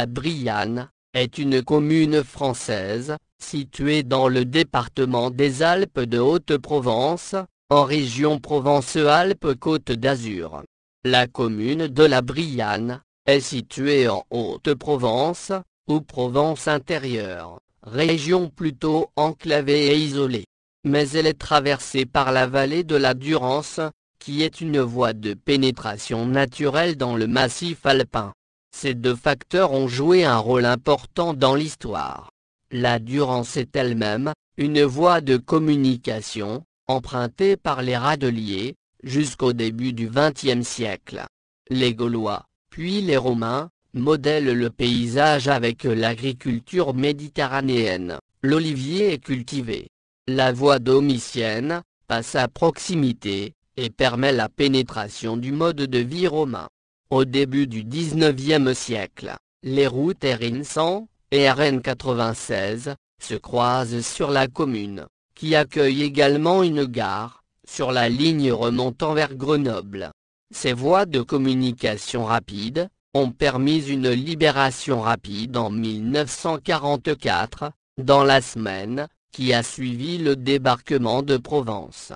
La Brianne, est une commune française, située dans le département des Alpes de Haute-Provence, en région Provence-Alpes-Côte d'Azur. La commune de La Brianne, est située en Haute-Provence, ou Provence intérieure, région plutôt enclavée et isolée. Mais elle est traversée par la vallée de la Durance, qui est une voie de pénétration naturelle dans le massif alpin. Ces deux facteurs ont joué un rôle important dans l'histoire. La Durance est elle-même, une voie de communication, empruntée par les Radeliers, jusqu'au début du XXe siècle. Les Gaulois, puis les Romains, modèlent le paysage avec l'agriculture méditerranéenne. L'olivier est cultivé. La voie domicienne, passe à proximité, et permet la pénétration du mode de vie romain. Au début du XIXe siècle, les routes RN 100 et RN 96 se croisent sur la commune, qui accueille également une gare, sur la ligne remontant vers Grenoble. Ces voies de communication rapide ont permis une libération rapide en 1944, dans la semaine qui a suivi le débarquement de Provence.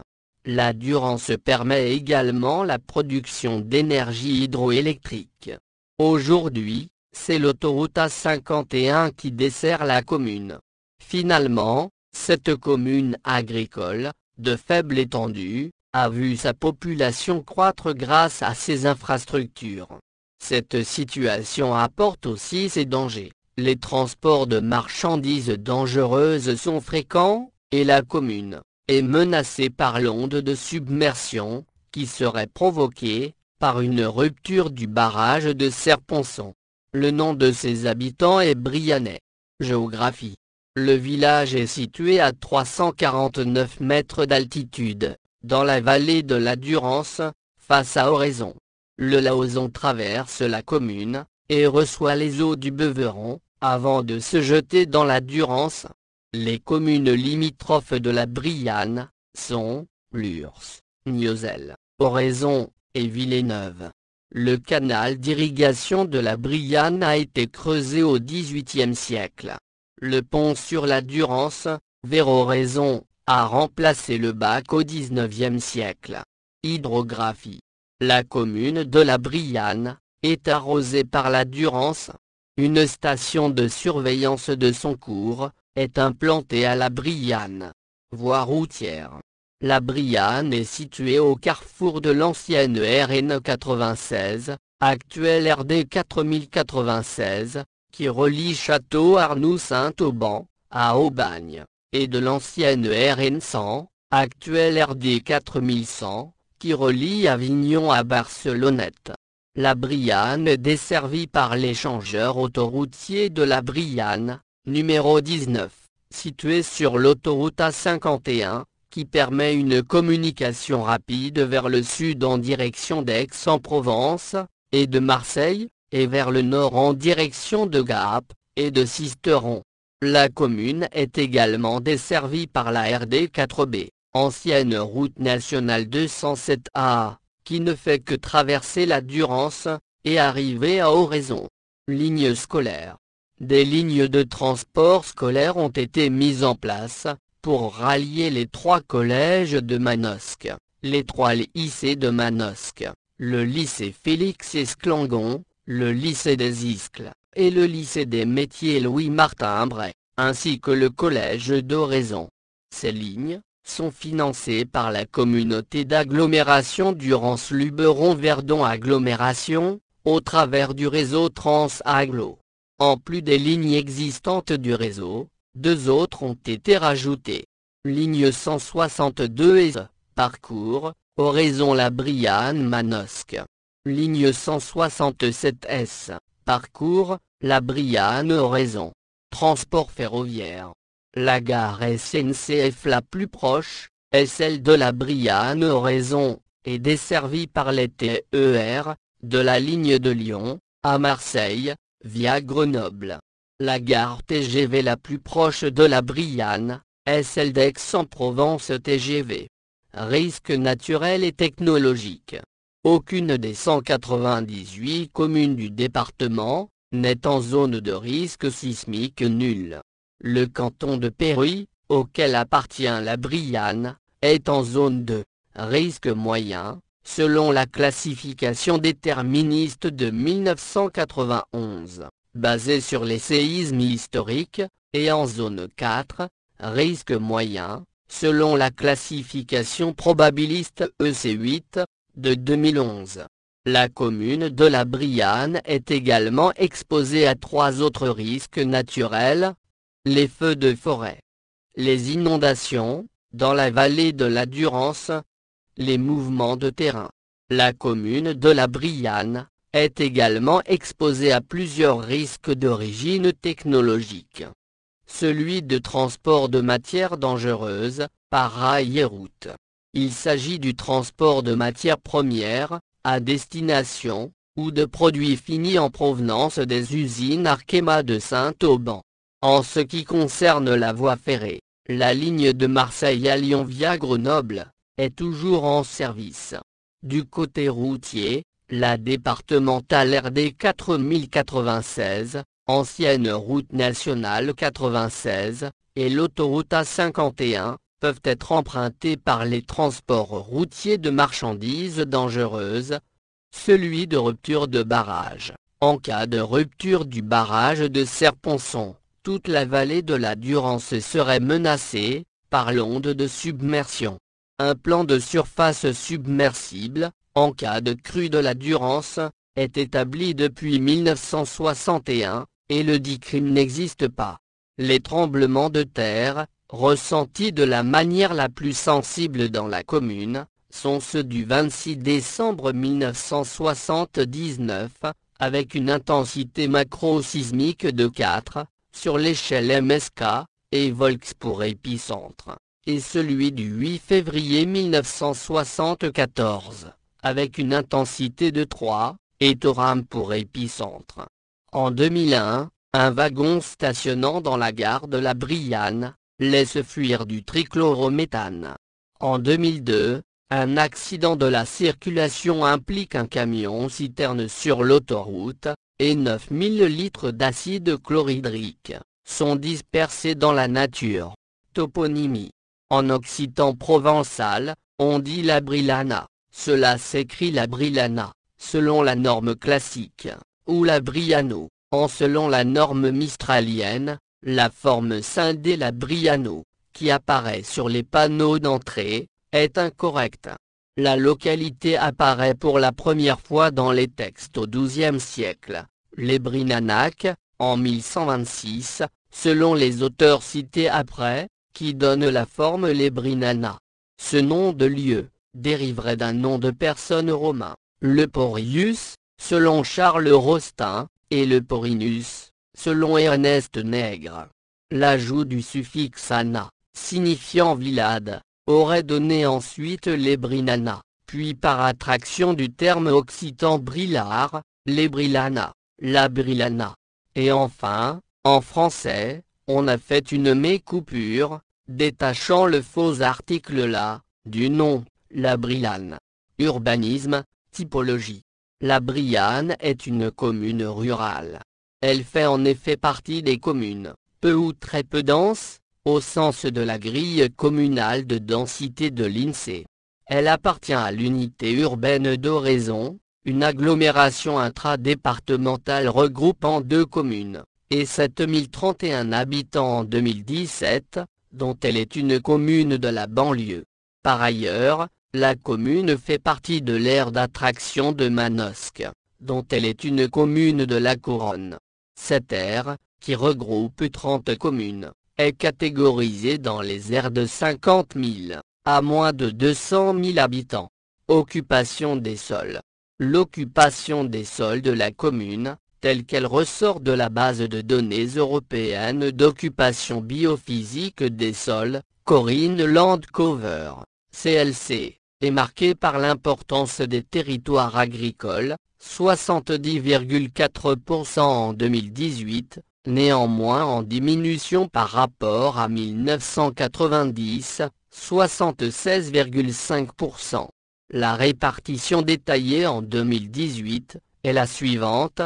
La Durance permet également la production d'énergie hydroélectrique. Aujourd'hui, c'est l'autoroute A51 qui dessert la commune. Finalement, cette commune agricole, de faible étendue, a vu sa population croître grâce à ses infrastructures. Cette situation apporte aussi ses dangers. Les transports de marchandises dangereuses sont fréquents, et la commune est menacé par l'onde de submersion, qui serait provoquée, par une rupture du barrage de Serponçon. Le nom de ses habitants est Brianais. Géographie. Le village est situé à 349 mètres d'altitude, dans la vallée de la Durance, face à Oraison. Le Laozon traverse la commune, et reçoit les eaux du Beveron avant de se jeter dans la Durance, les communes limitrophes de la Brianne, sont, Lurs, Niozel, Oraison, et Villeneuve. Le canal d'irrigation de la Brianne a été creusé au XVIIIe siècle. Le pont sur la Durance, vers Oraison, a remplacé le bac au XIXe siècle. Hydrographie. La commune de la Brianne, est arrosée par la Durance, une station de surveillance de son cours, est implantée à la Brianne, voie routière. La Brianne est située au carrefour de l'ancienne RN 96, actuelle RD 4096, qui relie Château Arnoux-Saint-Auban, à Aubagne, et de l'ancienne RN 100, actuelle RD 4100, qui relie Avignon à Barcelonnette. La Brianne est desservie par l'échangeur autoroutier de la Brianne, numéro 19, situé sur l'autoroute A51, qui permet une communication rapide vers le sud en direction d'Aix-en-Provence, et de Marseille, et vers le nord en direction de Gap, et de Sisteron. La commune est également desservie par la RD4B, ancienne route nationale 207A, qui ne fait que traverser la Durance, et arriver à Oraison. Ligne scolaire des lignes de transport scolaire ont été mises en place, pour rallier les trois collèges de Manosque, les trois lycées de Manosque, le lycée Félix Esclangon, le lycée des Iscles, et le lycée des métiers Louis-Martin Bray, ainsi que le collège d'Oraison. Ces lignes, sont financées par la communauté d'agglomération Durance-Luberon-Verdon Agglomération, au travers du réseau Transaglo. En plus des lignes existantes du réseau, deux autres ont été rajoutées. Ligne 162 s Parcours, Oraison-La Brianne-Manosque. Ligne 167S, Parcours, La Brianne-Oraison. Transport ferroviaire. La gare SNCF la plus proche, est celle de La Brianne-Oraison, et desservie par les TER, de la ligne de Lyon, à Marseille, via Grenoble. La gare TGV la plus proche de la Brianne, est celle d'Aix-en-Provence TGV. Risque naturel et technologique. Aucune des 198 communes du département n'est en zone de risque sismique nul. Le canton de Péruy, auquel appartient la Brianne, est en zone de risque moyen, selon la classification déterministe de 1991, basée sur les séismes historiques, et en zone 4, risque moyen, selon la classification probabiliste EC8, de 2011. La commune de la Brianne est également exposée à trois autres risques naturels, les feux de forêt, les inondations, dans la vallée de la Durance, les mouvements de terrain. La commune de la Brianne est également exposée à plusieurs risques d'origine technologique. Celui de transport de matières dangereuses, par rail et route. Il s'agit du transport de matières premières, à destination, ou de produits finis en provenance des usines Arkema de Saint-Auban. En ce qui concerne la voie ferrée, la ligne de Marseille à Lyon via Grenoble, est toujours en service. Du côté routier, la départementale RD 4096, ancienne route nationale 96, et l'autoroute A51, peuvent être empruntées par les transports routiers de marchandises dangereuses, celui de rupture de barrage. En cas de rupture du barrage de Serponçon, toute la vallée de la Durance serait menacée par l'onde de submersion. Un plan de surface submersible, en cas de crue de la Durance, est établi depuis 1961, et le dit n'existe pas. Les tremblements de terre, ressentis de la manière la plus sensible dans la commune, sont ceux du 26 décembre 1979, avec une intensité macro-sismique de 4, sur l'échelle MSK, et volks pour épicentre et celui du 8 février 1974, avec une intensité de 3 et pour épicentre. En 2001, un wagon stationnant dans la gare de la Brianne laisse fuir du trichlorométhane. En 2002, un accident de la circulation implique un camion citerne sur l'autoroute, et 9000 litres d'acide chlorhydrique sont dispersés dans la nature. Toponymie en occitan provençal, on dit la brillana. Cela s'écrit la brillana, selon la norme classique, ou la briano, en selon la norme mistralienne, la forme scindée la briano, qui apparaît sur les panneaux d'entrée, est incorrecte. La localité apparaît pour la première fois dans les textes au XIIe siècle, les en 1126, selon les auteurs cités après, qui donne la forme Lebrinana. Ce nom de lieu, dériverait d'un nom de personne romain, le Porius, selon Charles Rostin, et le Porinus, selon Ernest Nègre. L'ajout du suffixe ana, signifiant villade, aurait donné ensuite Lebrinana, puis par attraction du terme occitan brilard, Lebrilana, la Brilana. Et enfin, en français, on a fait une mécoupure, détachant le faux article là, du nom, la Brianne. Urbanisme, typologie. La Brianne est une commune rurale. Elle fait en effet partie des communes, peu ou très peu denses, au sens de la grille communale de densité de l'INSEE. Elle appartient à l'unité urbaine d'Oraison, une agglomération intradépartementale regroupant deux communes, et 7031 habitants en 2017, dont elle est une commune de la banlieue. Par ailleurs, la commune fait partie de l'aire d'attraction de Manosque, dont elle est une commune de la Couronne. Cette aire, qui regroupe 30 communes, est catégorisée dans les aires de 50 000 à moins de 200 000 habitants. Occupation des sols. L'occupation des sols de la commune, telle qu'elle ressort de la base de données européenne d'occupation biophysique des sols, Corinne Landcover, CLC, est marquée par l'importance des territoires agricoles, 70,4% en 2018, néanmoins en diminution par rapport à 1990, 76,5%. La répartition détaillée en 2018 est la suivante,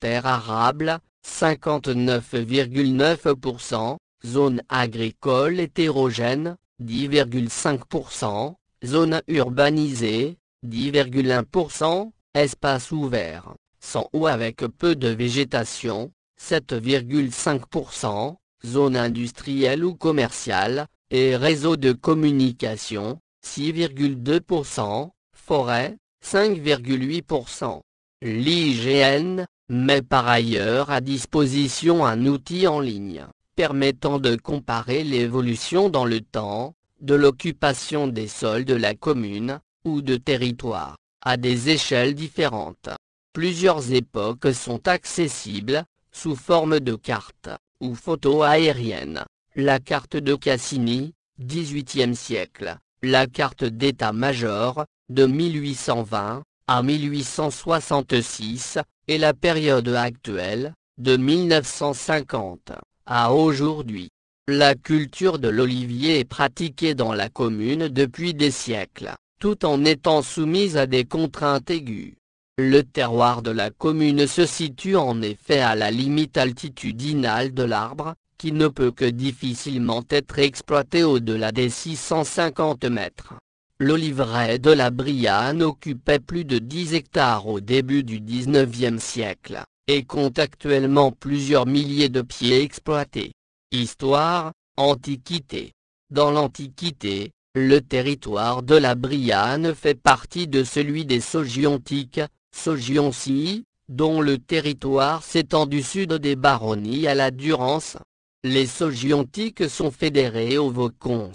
terre arable, 59,9%, zone agricole hétérogène, 10,5%, zone urbanisée, 10,1%, espace ouvert, sans ou avec peu de végétation, 7,5%, zone industrielle ou commerciale, et réseau de communication, 6,2%, forêt, 5,8%. L'IGN, mais par ailleurs à disposition un outil en ligne, permettant de comparer l'évolution dans le temps, de l'occupation des sols de la commune, ou de territoire, à des échelles différentes. Plusieurs époques sont accessibles, sous forme de cartes, ou photos aériennes. La carte de Cassini, 18e siècle, la carte d'état-major, de 1820 à 1866, et la période actuelle, de 1950 à aujourd'hui. La culture de l'olivier est pratiquée dans la commune depuis des siècles, tout en étant soumise à des contraintes aiguës. Le terroir de la commune se situe en effet à la limite altitudinale de l'arbre, qui ne peut que difficilement être exploité au-delà des 650 mètres. L'oliveraie de la Brianne occupait plus de 10 hectares au début du XIXe siècle, et compte actuellement plusieurs milliers de pieds exploités. Histoire, Antiquité Dans l'Antiquité, le territoire de la Brianne fait partie de celui des Sogiontiques, Sogionci, dont le territoire s'étend du sud des baronnies à la Durance. Les Sogiontiques sont fédérés aux Vaucons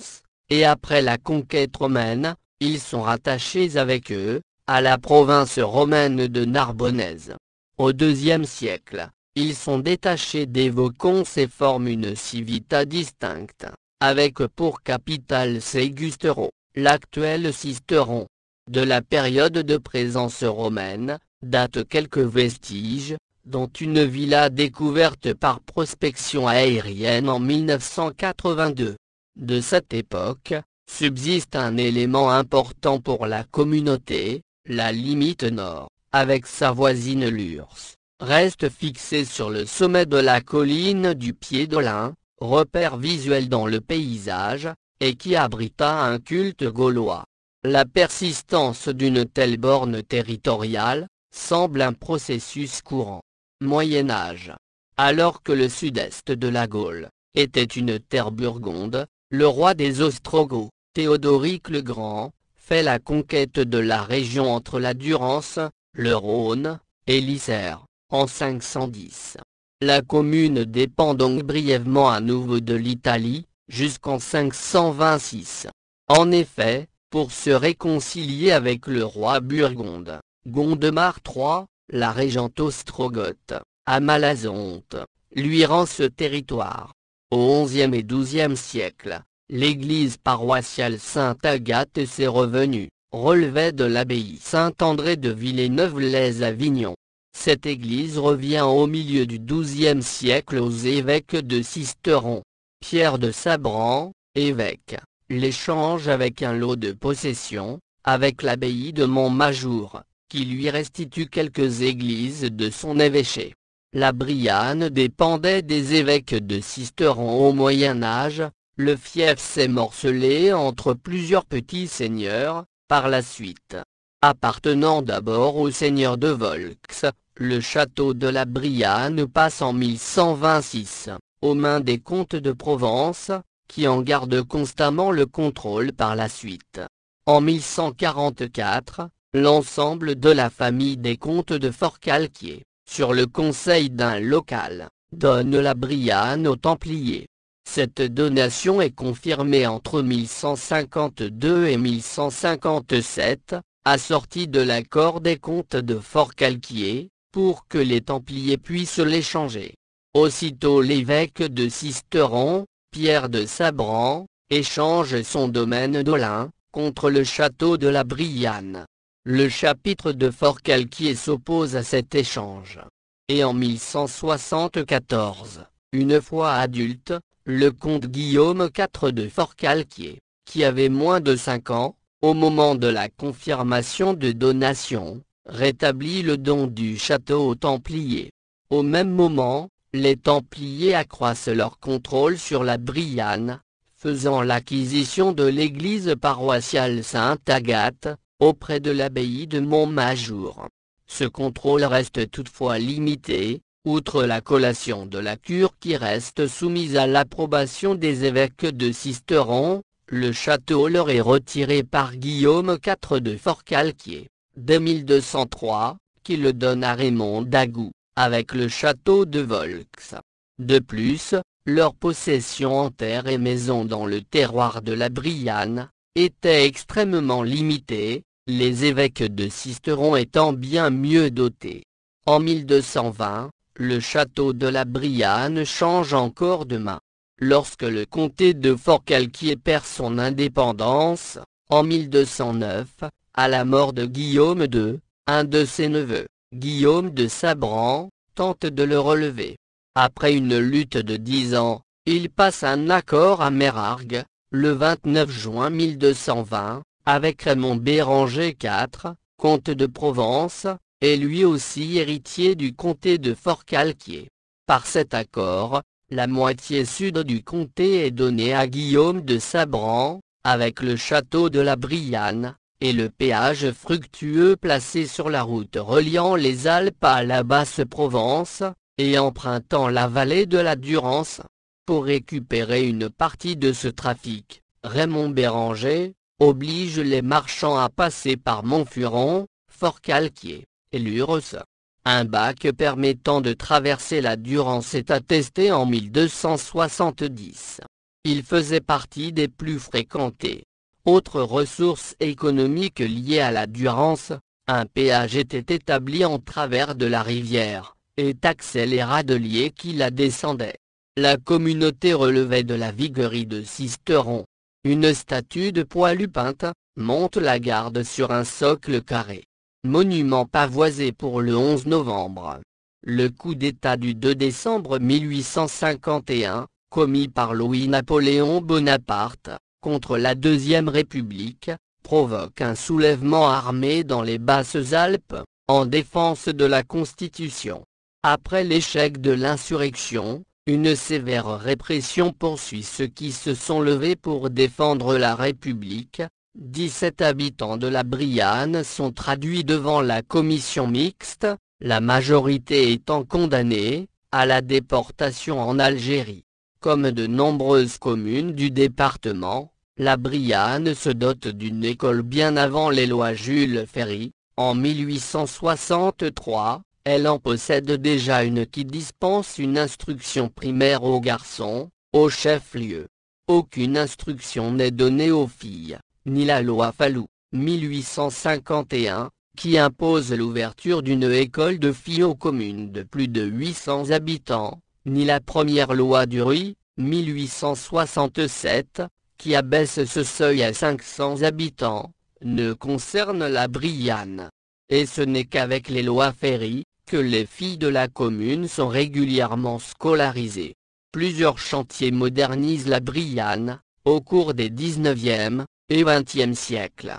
et après la conquête romaine, ils sont rattachés avec eux, à la province romaine de Narbonnaise. Au IIe siècle, ils sont détachés des Vocons et forment une civita distincte, avec pour capitale Ségustero, l'actuel Sisteron. De la période de présence romaine, datent quelques vestiges, dont une villa découverte par prospection aérienne en 1982 de cette époque, subsiste un élément important pour la communauté, la limite nord, avec sa voisine l'Urs, reste fixée sur le sommet de la colline du Pied d'Olin, repère visuel dans le paysage, et qui abrita un culte gaulois. La persistance d'une telle borne territoriale, semble un processus courant. Moyen Âge. Alors que le sud-est de la Gaule, était une terre burgonde, le roi des Ostrogoths, Théodoric le Grand, fait la conquête de la région entre la Durance, le Rhône, et l'Isère, en 510. La commune dépend donc brièvement à nouveau de l'Italie, jusqu'en 526. En effet, pour se réconcilier avec le roi Burgonde, Gondemar III, la régente Ostrogoth, à Malazonte, lui rend ce territoire. Au XIe et XIIe siècle, l'église paroissiale Sainte-Agathe s'est revenue, relevait de l'abbaye Saint-André de villeneuve lès avignon Cette église revient au milieu du XIIe siècle aux évêques de Sisteron. Pierre de Sabran, évêque, l'échange avec un lot de possessions, avec l'abbaye de Montmajour, qui lui restitue quelques églises de son évêché. La Brianne dépendait des évêques de Sisteron au Moyen Âge, le fief s'est morcelé entre plusieurs petits seigneurs, par la suite. Appartenant d'abord au seigneur de Volx, le château de la Brianne passe en 1126, aux mains des comtes de Provence, qui en gardent constamment le contrôle par la suite. En 1144, l'ensemble de la famille des comtes de Forcalquier sur le conseil d'un local, donne la Brianne aux Templiers. Cette donation est confirmée entre 1152 et 1157, assortie de l'accord des comtes de Fort-Calquier, pour que les Templiers puissent l'échanger. Aussitôt l'évêque de Sisteron, Pierre de Sabran, échange son domaine d'Olin, contre le château de la Brianne. Le chapitre de Forcalquier s'oppose à cet échange. Et en 1174, une fois adulte, le comte Guillaume IV de Forcalquier, qui avait moins de 5 ans, au moment de la confirmation de donation, rétablit le don du château aux Templiers. Au même moment, les Templiers accroissent leur contrôle sur la Brianne, faisant l'acquisition de l'église paroissiale Sainte-Agathe, auprès de l'abbaye de Montmajour. Ce contrôle reste toutefois limité, outre la collation de la cure qui reste soumise à l'approbation des évêques de Sisteron, le château leur est retiré par Guillaume IV de Forcalquier, 2203, qui le donne à Raymond d'Agou, avec le château de Volx. De plus, leur possession en terre et maison dans le terroir de la Brianne, était extrêmement limitée, les évêques de Sisteron étant bien mieux dotés. En 1220, le château de la Brianne change encore de main. Lorsque le comté de Forcalquier perd son indépendance, en 1209, à la mort de Guillaume II, un de ses neveux, Guillaume de Sabran, tente de le relever. Après une lutte de dix ans, il passe un accord à Mérargues, le 29 juin 1220, avec Raymond Béranger IV, comte de Provence, et lui aussi héritier du comté de Forcalquier. Par cet accord, la moitié sud du comté est donnée à Guillaume de Sabran, avec le château de la Brianne, et le péage fructueux placé sur la route reliant les Alpes à la Basse-Provence, et empruntant la vallée de la Durance. Pour récupérer une partie de ce trafic, Raymond Béranger, oblige les marchands à passer par Montfuron, Fort-Calquier, et Lurus. Un bac permettant de traverser la Durance est attesté en 1270. Il faisait partie des plus fréquentés. Autre ressource économique liée à la Durance, un péage était établi en travers de la rivière, et taxait les radeliers qui la descendaient. La communauté relevait de la viguerie de Sisteron. Une statue de poilu peinte, monte la garde sur un socle carré. Monument pavoisé pour le 11 novembre. Le coup d'État du 2 décembre 1851, commis par Louis-Napoléon Bonaparte, contre la Deuxième République, provoque un soulèvement armé dans les Basses-Alpes, en défense de la Constitution. Après l'échec de l'insurrection, une sévère répression poursuit ceux qui se sont levés pour défendre la République. 17 habitants de la Brianne sont traduits devant la commission mixte, la majorité étant condamnée à la déportation en Algérie. Comme de nombreuses communes du département, la Brianne se dote d'une école bien avant les lois Jules Ferry, en 1863, elle en possède déjà une qui dispense une instruction primaire aux garçons, au chef-lieu. Aucune instruction n'est donnée aux filles, ni la loi Fallou, 1851, qui impose l'ouverture d'une école de filles aux communes de plus de 800 habitants, ni la première loi du RUI, 1867, qui abaisse ce seuil à 500 habitants, ne concerne la Brianne. Et ce n'est qu'avec les lois Ferry, que les filles de la commune sont régulièrement scolarisées. Plusieurs chantiers modernisent la Brianne, au cours des 19e et 20e siècles.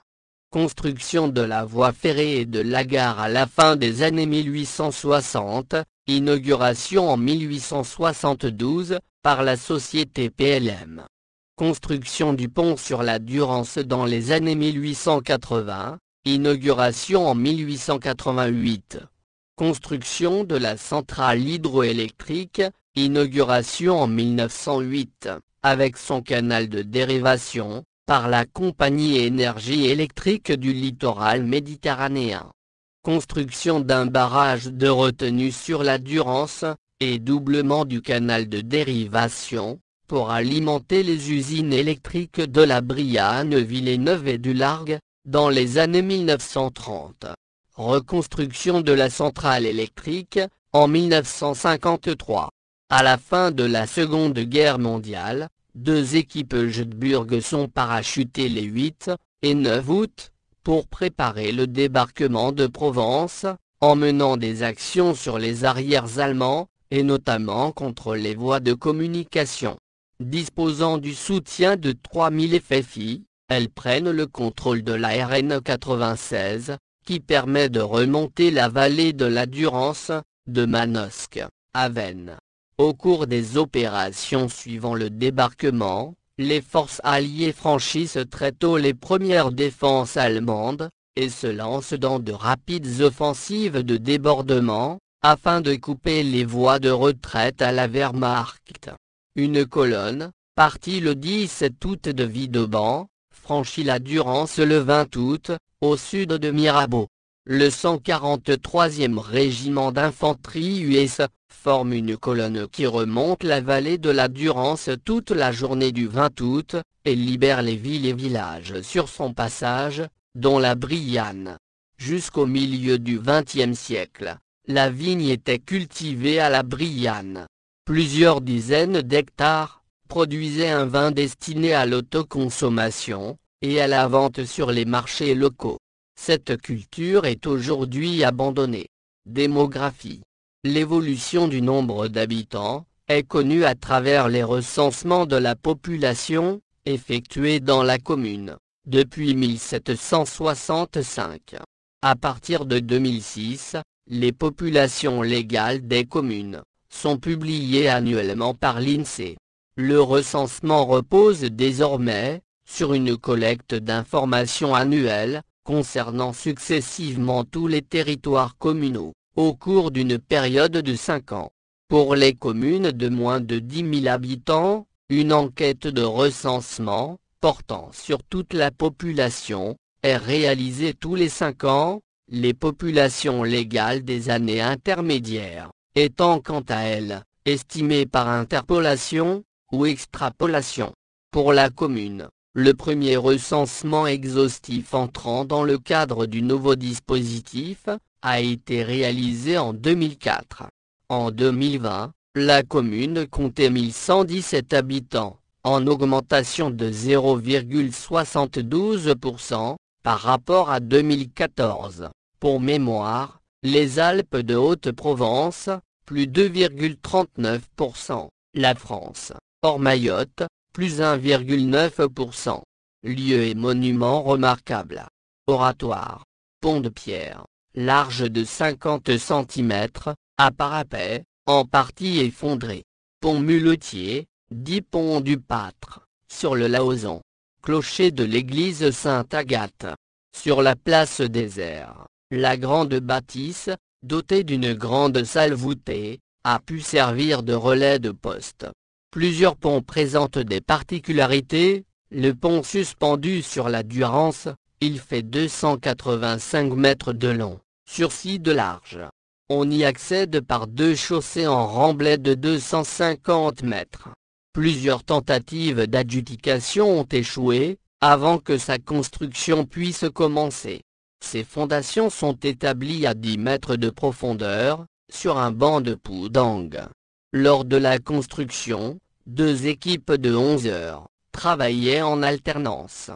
Construction de la voie ferrée et de la gare à la fin des années 1860, inauguration en 1872, par la société PLM. Construction du pont sur la Durance dans les années 1880, inauguration en 1888. Construction de la centrale hydroélectrique, inauguration en 1908, avec son canal de dérivation, par la Compagnie Énergie électrique du littoral méditerranéen. Construction d'un barrage de retenue sur la Durance, et doublement du canal de dérivation, pour alimenter les usines électriques de la Brianne-Villeneuve et du Largue, dans les années 1930. Reconstruction de la centrale électrique, en 1953. À la fin de la Seconde Guerre mondiale, deux équipes Göteborg sont parachutées les 8 et 9 août, pour préparer le débarquement de Provence, en menant des actions sur les arrières allemands, et notamment contre les voies de communication. Disposant du soutien de 3000 FFI, elles prennent le contrôle de la RN 96, qui permet de remonter la vallée de la Durance, de Manosque, à Vennes. Au cours des opérations suivant le débarquement, les forces alliées franchissent très tôt les premières défenses allemandes, et se lancent dans de rapides offensives de débordement, afin de couper les voies de retraite à la Wehrmacht. Une colonne, partie le 17 août de Vidauban, franchit la Durance le 20 août, au sud de Mirabeau. Le 143e régiment d'infanterie US forme une colonne qui remonte la vallée de la Durance toute la journée du 20 août, et libère les villes et villages sur son passage, dont la Brianne. Jusqu'au milieu du 20e siècle, la vigne était cultivée à la Brianne. Plusieurs dizaines d'hectares produisait un vin destiné à l'autoconsommation, et à la vente sur les marchés locaux. Cette culture est aujourd'hui abandonnée. Démographie. L'évolution du nombre d'habitants est connue à travers les recensements de la population, effectués dans la commune, depuis 1765. À partir de 2006, les populations légales des communes sont publiées annuellement par l'INSEE. Le recensement repose désormais sur une collecte d'informations annuelles concernant successivement tous les territoires communaux au cours d'une période de 5 ans. Pour les communes de moins de 10 000 habitants, une enquête de recensement portant sur toute la population est réalisée tous les 5 ans, les populations légales des années intermédiaires étant quant à elles estimées par interpolation ou extrapolation. Pour la commune, le premier recensement exhaustif entrant dans le cadre du nouveau dispositif a été réalisé en 2004. En 2020, la commune comptait 1117 habitants, en augmentation de 0,72% par rapport à 2014. Pour mémoire, les Alpes de Haute-Provence, plus 2,39%, la France, Mayotte, plus 1,9%. Lieu et monument remarquables. Oratoire. Pont de pierre, large de 50 cm, à parapet, en partie effondré. Pont muletier, dix ponts du Pâtre, sur le Laosan. Clocher de l'église Sainte-Agathe. Sur la place des Airs, la grande bâtisse, dotée d'une grande salle voûtée, a pu servir de relais de poste. Plusieurs ponts présentent des particularités. Le pont suspendu sur la Durance, il fait 285 mètres de long, sur 6 de large. On y accède par deux chaussées en remblai de 250 mètres. Plusieurs tentatives d'adjudication ont échoué, avant que sa construction puisse commencer. Ses fondations sont établies à 10 mètres de profondeur, sur un banc de poudang. Lors de la construction, deux équipes de 11 heures travaillaient en alternance.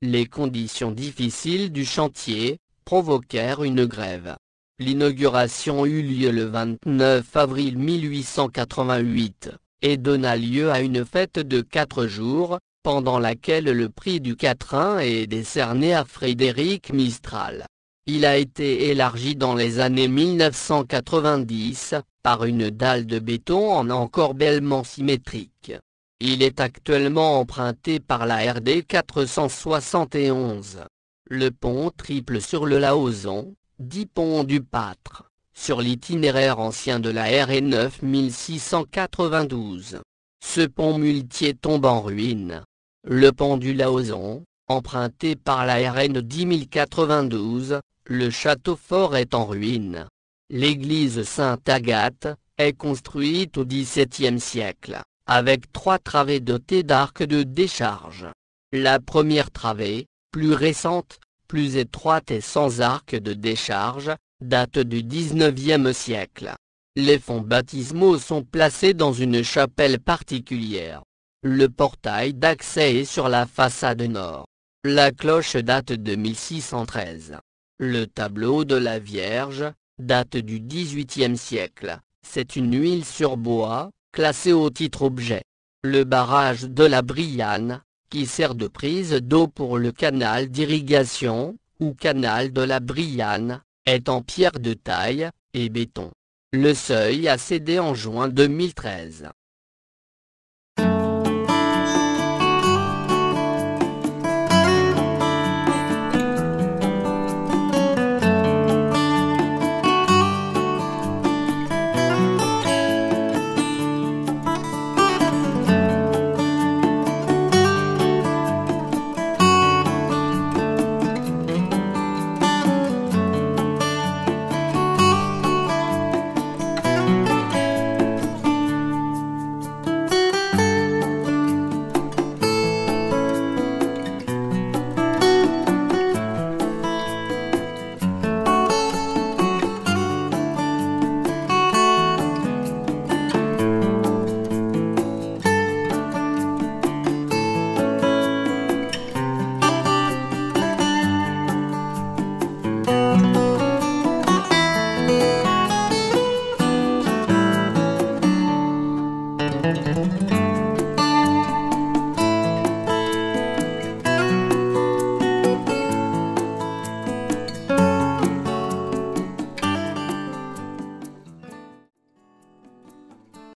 Les conditions difficiles du chantier provoquèrent une grève. L'inauguration eut lieu le 29 avril 1888, et donna lieu à une fête de quatre jours, pendant laquelle le prix du quatrain est décerné à Frédéric Mistral. Il a été élargi dans les années 1990, par une dalle de béton en encorbellement symétrique. Il est actuellement emprunté par la RD 471. Le pont triple sur le Laoson, dit pont du Pâtre, sur l'itinéraire ancien de la RN 9692. Ce pont muletier tombe en ruine. Le pont du Laozon, emprunté par la RN 1092. Le château fort est en ruine. L'église Sainte-Agathe est construite au XVIIe siècle, avec trois travées dotées d'arcs de décharge. La première travée, plus récente, plus étroite et sans arc de décharge, date du XIXe siècle. Les fonds baptismaux sont placés dans une chapelle particulière. Le portail d'accès est sur la façade nord. La cloche date de 1613. Le tableau de la Vierge, date du XVIIIe siècle, c'est une huile sur bois, classée au titre objet. Le barrage de la Brianne, qui sert de prise d'eau pour le canal d'irrigation, ou canal de la Brianne, est en pierre de taille, et béton. Le seuil a cédé en juin 2013.